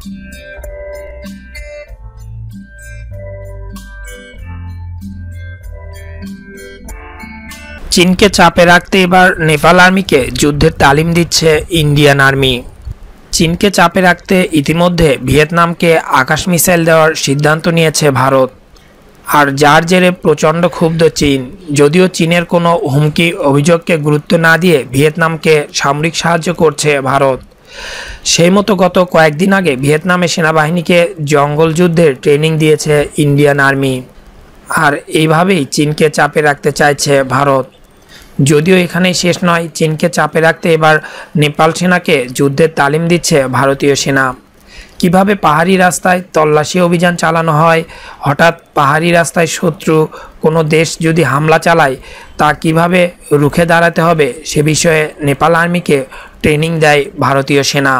চীনকে চাপে রাখতে এবার নেপাল আর্মিকে যুদ্ধের তালিম দিচ্ছে ইন্ডিয়ান আর্মি চীনকে চাপে রাখতে ইতিমধ্যে ভিয়েতনামকে আকাশ মিসাইল দেওয়ার সিদ্ধান্ত নিয়েছে ভারত আর যার জেরে প্রচণ্ড ক্ষুব্ধ চীন যদিও চীনের কোনো হুমকি অভিযোগকে গুরুত্ব না দিয়ে ভিয়েতনামকে সামরিক সাহায্য করছে ভারত সেই মতো গত কয়েকদিন আগে ভিয়েতনামে সেনাবাহিনীকে জঙ্গল যুদ্ধের ট্রেনিং দিয়েছে ইন্ডিয়ান আর্মি আর এইভাবেই চীনকে চাপে রাখতে চাইছে ভারত যদিও এখানেই শেষ নয় চীনকে চাপে রাখতে এবার নেপাল সেনাকে যুদ্ধের তালিম দিচ্ছে ভারতীয় সেনা কিভাবে পাহাড়ি রাস্তায় তল্লাশি অভিযান চালানো হয় হঠাৎ পাহাড়ি রাস্তায় শত্রু কোনো দেশ যদি হামলা চালায় তা কিভাবে রুখে দাঁড়াতে হবে সে বিষয়ে নেপাল আর্মিকে ট্রেনিং দেয় ভারতীয় সেনা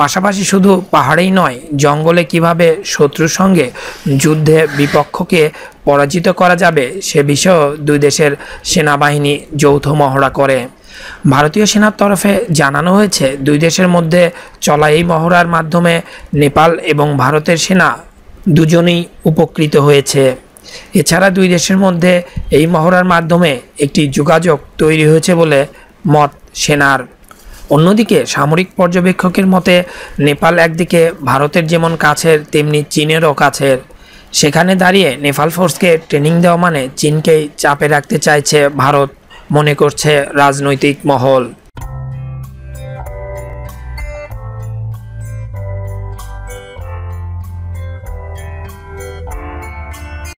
পাশাপাশি শুধু পাহাড়েই নয় জঙ্গলে কিভাবে শত্রুর সঙ্গে যুদ্ধে বিপক্ষকে পরাজিত করা যাবে সে বিষয়েও দুই দেশের সেনাবাহিনী যৌথ মহড়া করে ভারতীয় সেনার তরফে জানানো হয়েছে দুই দেশের মধ্যে চলা এই মহড়ার মাধ্যমে নেপাল এবং ভারতের সেনা দুজনেই উপকৃত হয়েছে এছাড়া দুই দেশের মধ্যে এই মহড়ার মাধ্যমে একটি যোগাযোগ তৈরি হয়েছে বলে মত সেনার অন্যদিকে সামরিক পর্যবেক্ষকের মতে নেপাল একদিকে ভারতের যেমন কাছের তেমনি চীনেরও কাছের সেখানে দাঁড়িয়ে নেপাল ফোর্সকে ট্রেনিং দেওয়া মানে চীনকেই চাপে রাখতে চাইছে ভারত মনে করছে রাজনৈতিক মহল